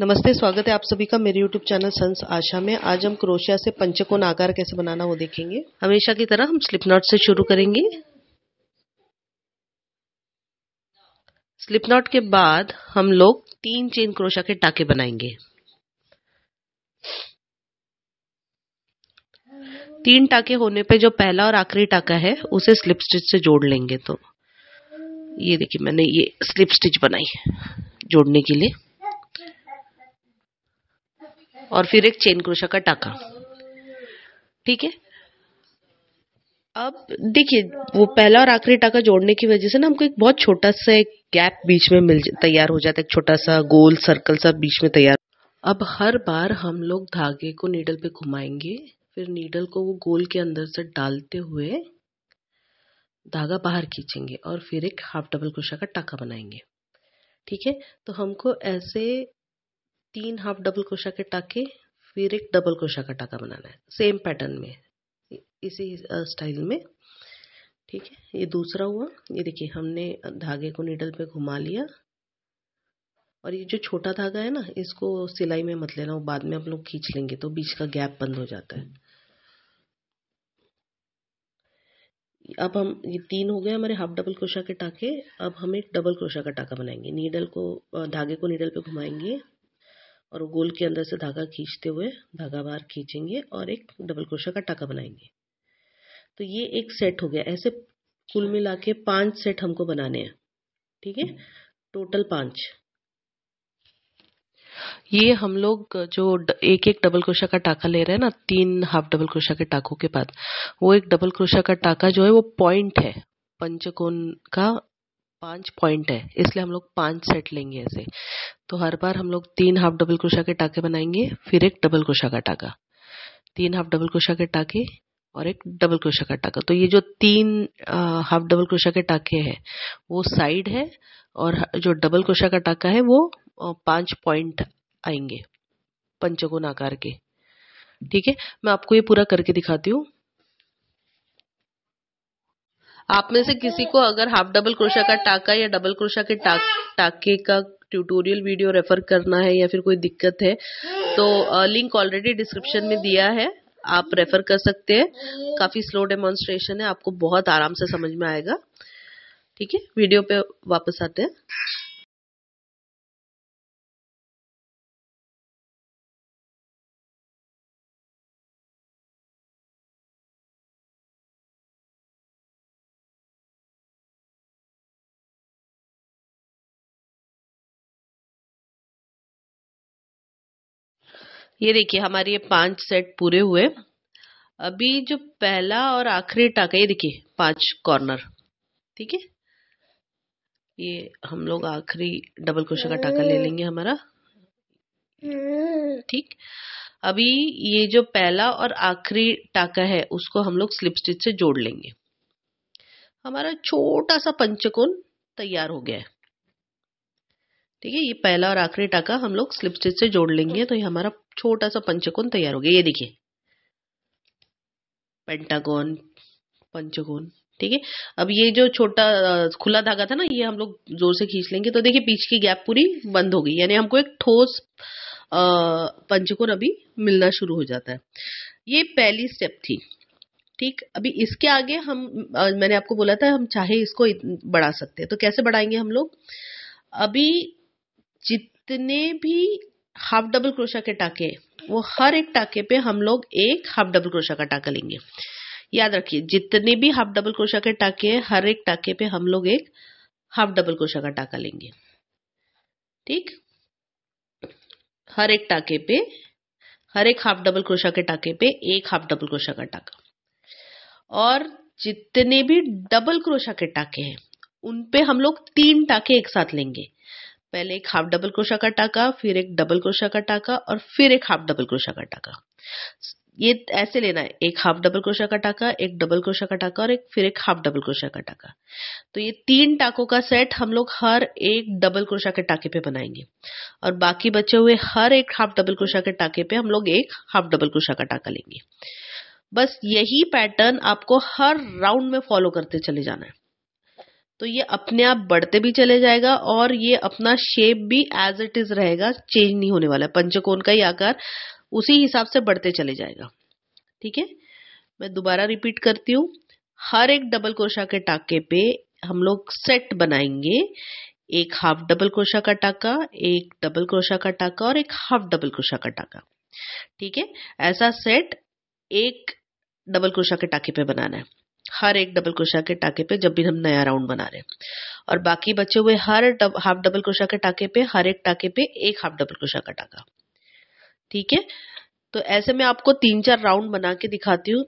नमस्ते स्वागत है आप सभी का मेरे यूट्यूब चैनल संस आशा में आज हम क्रोशिया से पंचकोण आकार कैसे बनाना वो देखेंगे हमेशा की तरह हम स्लिप नॉट से शुरू करेंगे स्लिप नॉट के बाद हम लोग तीन चेन क्रोशा के टाके बनाएंगे तीन टाके होने पे जो पहला और आखिरी टाका है उसे स्लिप स्टिच से जोड़ लेंगे तो ये देखिए मैंने ये स्लिप स्टिच बनाई जोड़ने के लिए और फिर एक चेन क्रोशा का टाका ठीक है अब देखिए वो पहला और आखिरी टाका जोड़ने की वजह से ना हमको एक बहुत छोटा सा एक गैप बीच में मिल तैयार हो जाता है एक छोटा सा गोल सर्कल सा बीच में तैयार अब हर बार हम लोग धागे को नीडल पे घुमाएंगे फिर नीडल को वो गोल के अंदर से डालते हुए धागा बाहर खींचेंगे और फिर एक हाफ डबल क्रोशा का टाका बनाएंगे ठीक है तो हमको ऐसे तीन हाफ डबल क्रोशा के टाके फिर एक डबल क्रोशा का टाका बनाना है सेम पैटर्न में इसी स्टाइल में ठीक है ये दूसरा हुआ ये देखिए हमने धागे को नीडल पे घुमा लिया और ये जो छोटा धागा है ना इसको सिलाई में मत लेना वो बाद में हम लोग खींच लेंगे तो बीच का गैप बंद हो जाता है अब हम ये तीन हो गए हमारे हाफ डबल क्रोशा के टाके अब हम एक डबल क्रोशा का टाका बनाएंगे नीडल को धागे को नीडल पे घुमाएंगे और गोल के अंदर से धागा खींचते हुए धागा बाहर खींचेंगे और एक डबल क्रोशा का टाका बनाएंगे तो ये एक सेट हो गया ऐसे कुल मिला के पांच सेट हमको बनाने हैं ठीक है टोटल पांच ये हम लोग जो एक एक डबल क्रोशा का टाका ले रहे हैं ना तीन हाफ डबल क्रोशा के टाकों के बाद वो एक डबल क्रोशा का टाका जो है वो पॉइंट है पंचकोण का पांच पॉइंट है इसलिए हम लोग पांच सेट लेंगे ऐसे तो हर बार हम लोग तीन हाफ डबल क्रोशा के टाके बनाएंगे फिर एक डबल क्रोशा का टाका तीन हाफ डबल क्रोशा के टाके और एक डबल क्रोशा का टाका तो ये जो तीन हाफ डबल क्रोशा के टाके हैं वो साइड है और जो डबल क्रोशा का टाका है वो पांच पॉइंट आएंगे पंचकोण आकार के ठीक है मैं आपको ये पूरा करके दिखाती हूँ आप में से किसी को अगर हाफ डबल क्रोशा का टाका या डबल क्रोशा के टा, टाके का ट्यूटोरियल वीडियो रेफर करना है या फिर कोई दिक्कत है तो लिंक ऑलरेडी डिस्क्रिप्शन में दिया है आप रेफर कर सकते हैं काफ़ी स्लो डेमोन्स्ट्रेशन है आपको बहुत आराम से समझ में आएगा ठीक है वीडियो पे वापस आते हैं ये देखिए हमारे ये पांच सेट पूरे हुए अभी जो पहला और आखिरी टाका ये देखिए पांच कॉर्नर ठीक है ये हम लोग आखिरी डबल क्रोशे का टाका ले लेंगे हमारा ठीक अभी ये जो पहला और आखिरी टाका है उसको हम लोग स्लिप स्टिच से जोड़ लेंगे हमारा छोटा सा पंचकोण तैयार हो गया है ठीक है ये पहला और आखिरी टाका हम लोग स्लिप स्टिच से जोड़ लेंगे तो ये हमारा छोटा सा पंचकोन तैयार हो गया ये देखिए पेंटागोन पंचकोन ठीक है अब ये जो छोटा खुला धागा था ना ये हम लोग जोर से खींच लेंगे तो देखिए पीछे की गैप पूरी बंद हो गई यानी हमको एक ठोस पंचकोन अभी मिलना शुरू हो जाता है ये पहली स्टेप थी ठीक अभी इसके आगे हम मैंने आपको बोला था हम चाहे इसको बढ़ा सकते हैं तो कैसे बढ़ाएंगे हम लोग अभी जितने भी हाफ डबल क्रोशा के टाके वो हर एक टाके पे हम लोग एक हाफ डबल क्रोशा का टाका लेंगे याद रखिए जितने भी हाफ डबल क्रोशा के टाके हैं हर एक टाके पे हम लोग एक हाफ डबल क्रोशा का टाका लेंगे ठीक हर एक टाके पे हर एक हाफ डबल क्रोशा के टाके पे एक हाफ डबल क्रोशा का टाका और जितने भी डबल क्रोशा के टाके हैं उन पे हम लोग तीन टाके एक साथ लेंगे पहले एक हाफ डबल क्रोशा का टाका फिर एक डबल क्रोशा का टाका और फिर एक हाफ डबल क्रोशा का टाका ये ऐसे लेना है एक हाफ डबल क्रोशा का टाका एक डबल क्रोशा का टाका और एक फिर एक हाफ डबल क्रोशा का टाका तो ये तीन टाकों का सेट हम लोग हर एक डबल क्रोशा के टाके पे बनाएंगे और बाकी बचे हुए हर एक हाफ डबल क्रोशा के टाके पे हम लोग एक हाफ डबल क्रोशा का टाका लेंगे बस यही पैटर्न आपको हर राउंड में फॉलो करते चले जाना है तो ये अपने आप बढ़ते भी चले जाएगा और ये अपना शेप भी एज इट इज रहेगा चेंज नहीं होने वाला पंचकोण का ही आकार उसी हिसाब से बढ़ते चले जाएगा ठीक है मैं दोबारा रिपीट करती हूँ हर एक डबल क्रोशा के टाके पे हम लोग सेट बनाएंगे एक हाफ डबल क्रोशा का टाका एक डबल क्रोशा का टाका और एक हाफ डबल क्रोशा का टाका ठीक है ऐसा सेट एक डबल क्रोशा के टाके पे बनाना है हर एक डबल क्रोशा के टाके पे जब भी हम नया राउंड बना रहे हैं और बाकी बचे हुए हर डब, हाफ डबल क्रोशा के टाके पे हर एक टाके पे एक हाफ डबल क्रोशा का टाका ठीक है तो ऐसे में आपको तीन चार राउंड बना के दिखाती हूँ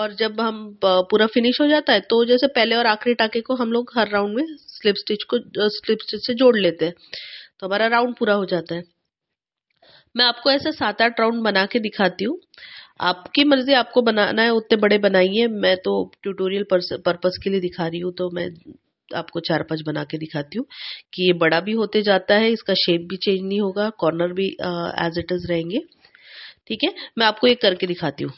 और जब हम पूरा फिनिश हो जाता है तो जैसे पहले और आखिरी टाके को हम लोग हर राउंड में स्लिप स्टिच को स्लिप स्टिच से जोड़ लेते हैं तो हमारा राउंड पूरा हो जाता है मैं आपको ऐसे सात आठ राउंड बना के दिखाती हूँ आपकी मर्जी आपको बनाना है उतने बड़े बनाइए मैं तो ट्यूटोरियल पर्पज के लिए दिखा रही हूँ तो मैं आपको चार पांच बना के दिखाती हूँ कि ये बड़ा भी होते जाता है इसका शेप भी चेंज नहीं होगा कॉर्नर भी एज इट इज रहेंगे ठीक है मैं आपको एक करके दिखाती हूँ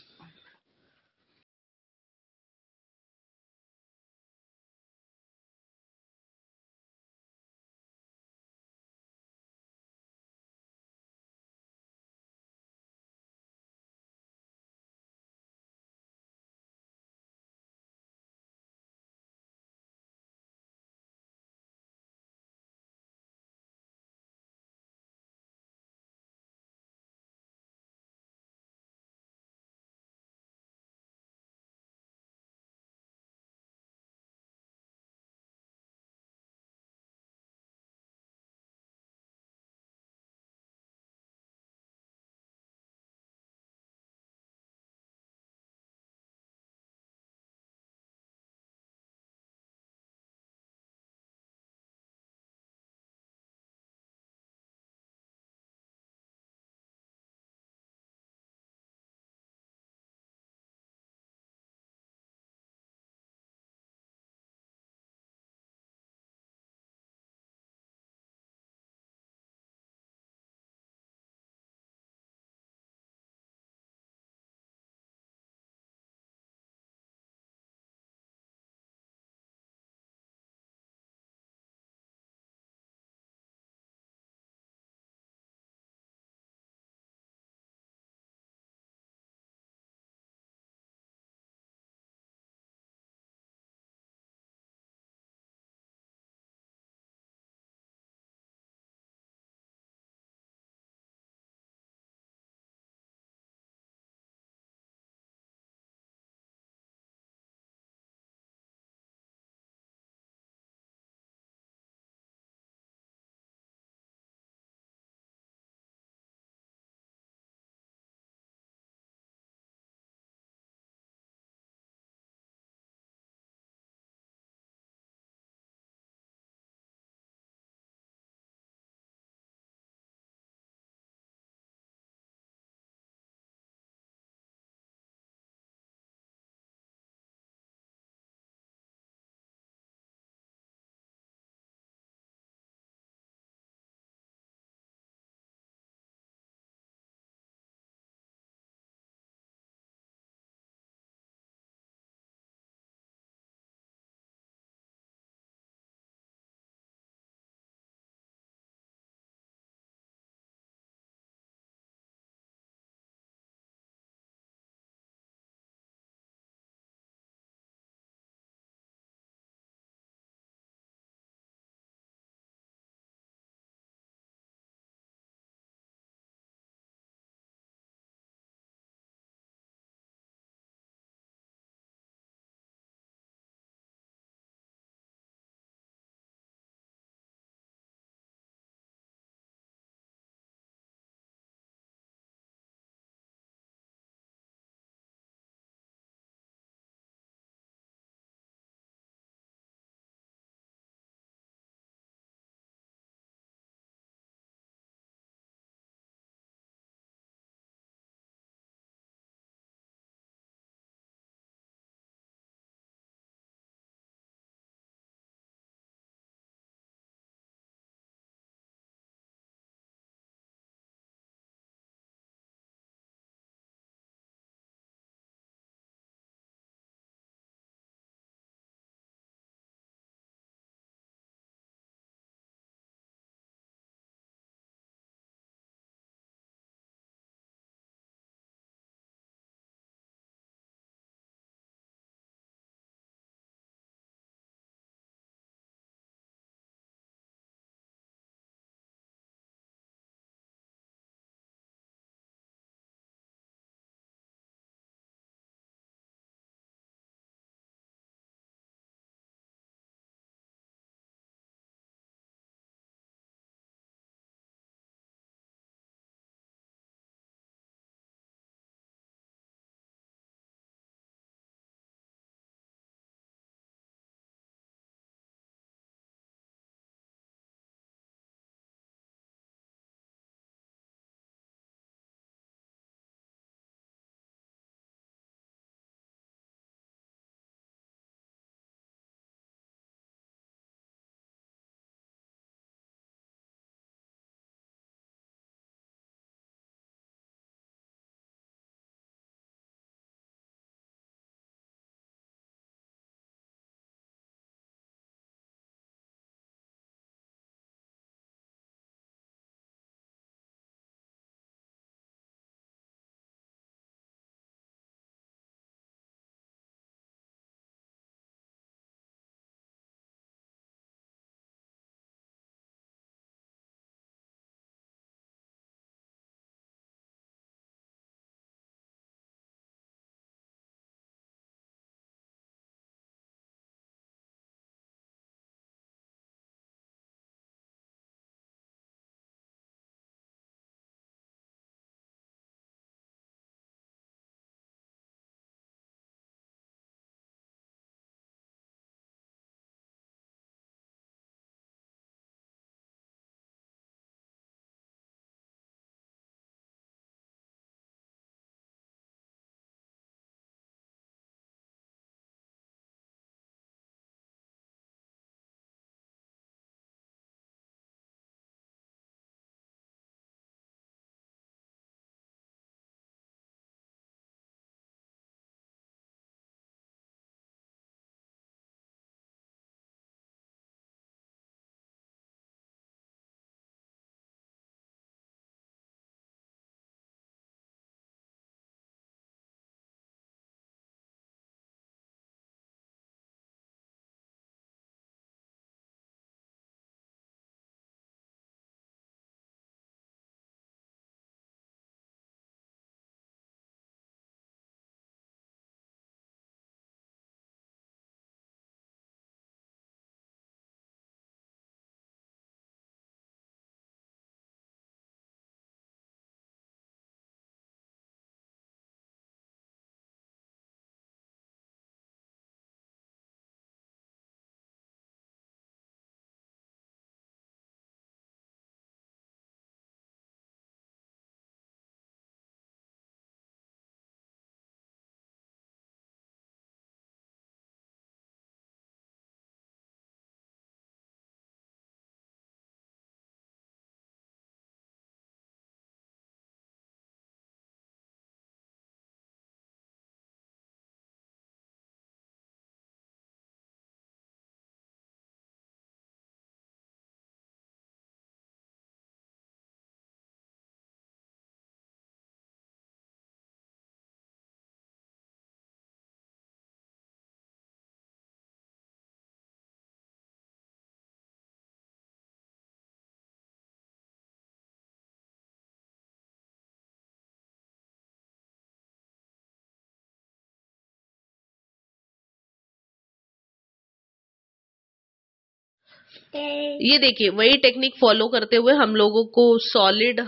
ये देखिए वही टेक्निक फॉलो करते हुए हम लोगों को सॉलिड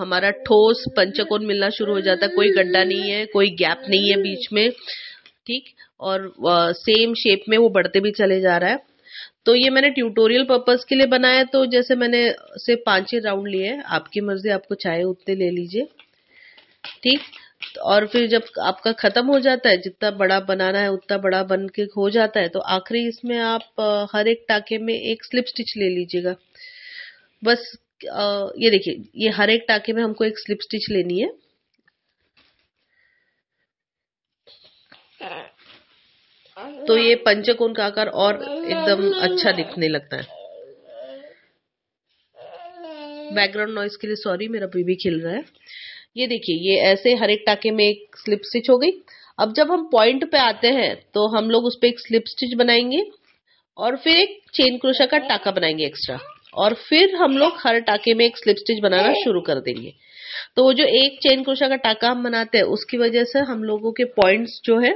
हमारा ठोस पंचकोण मिलना शुरू हो जाता है कोई गड्ढा नहीं है कोई गैप नहीं है बीच में ठीक और सेम शेप में वो बढ़ते भी चले जा रहा है तो ये मैंने ट्यूटोरियल पर्पज के लिए बनाया तो जैसे मैंने सिर्फ पांच ही राउंड लिए आपकी मर्जी आपको चाहे उतने ले लीजिए ठीक और फिर जब आपका ख़त्म हो जाता है जितना बड़ा बनाना है उतना बड़ा बन के हो जाता है तो आखिरी इसमें आप हर एक टाके में एक स्लिप स्टिच ले लीजिएगा बस ये देखिए ये हर एक टाके में हमको एक स्लिप स्टिच लेनी है तो ये पंचकोण का आकार और एकदम अच्छा दिखने लगता है बैकग्राउंड नॉइस के लिए सॉरी मेरा बीबी खिल रहा है ये देखिए ये ऐसे हर एक टाके में एक स्लिप स्टिच हो गई अब जब हम पॉइंट पे आते हैं तो हम लोग उस पर एक स्लिप स्टिच बनाएंगे और फिर एक चेन क्रोशा का टाका बनाएंगे एक्स्ट्रा और फिर हम लोग हर टाके में एक स्लिप स्टिच बनाना शुरू कर देंगे तो वो जो एक चेन क्रोशा का टाका हम बनाते हैं उसकी वजह से हम लोगों के पॉइंट्स जो है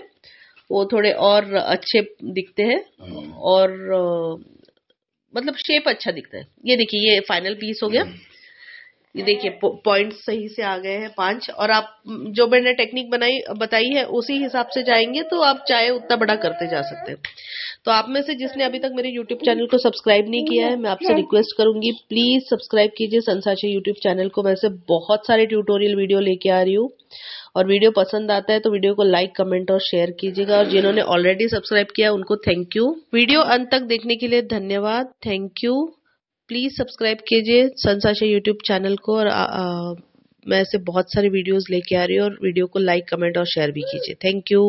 वो थोड़े और अच्छे दिखते हैं हाँ। और मतलब शेप अच्छा दिखता है ये देखिए ये फाइनल पीस हो गया हम्म। ये देखिए पॉइंट सही से आ गए हैं पांच और आप जो मैंने टेक्निक बनाई बताई है उसी हिसाब से जाएंगे तो आप चाहे उतना बड़ा करते जा सकते हैं तो आप में से जिसने अभी तक मेरे यूट्यूब चैनल को सब्सक्राइब नहीं किया है मैं आपसे रिक्वेस्ट हाँ। करूंगी प्लीज सब्सक्राइब कीजिए संसाची यूट्यूब चैनल को मैं से बहुत सारे ट्यूटोरियल वीडियो लेके आ रही हूँ और वीडियो पसंद आता है तो वीडियो को लाइक कमेंट और शेयर कीजिएगा और जिन्होंने ऑलरेडी सब्सक्राइब किया उनको थैंक यू वीडियो अंत तक देखने के लिए धन्यवाद थैंक यू प्लीज़ सब्सक्राइब कीजिए सनसाशा यूट्यूब चैनल को और आ, आ, मैं ऐसे बहुत सारे वीडियोस लेके आ रही हूँ और वीडियो को लाइक कमेंट और शेयर भी कीजिए थैंक यू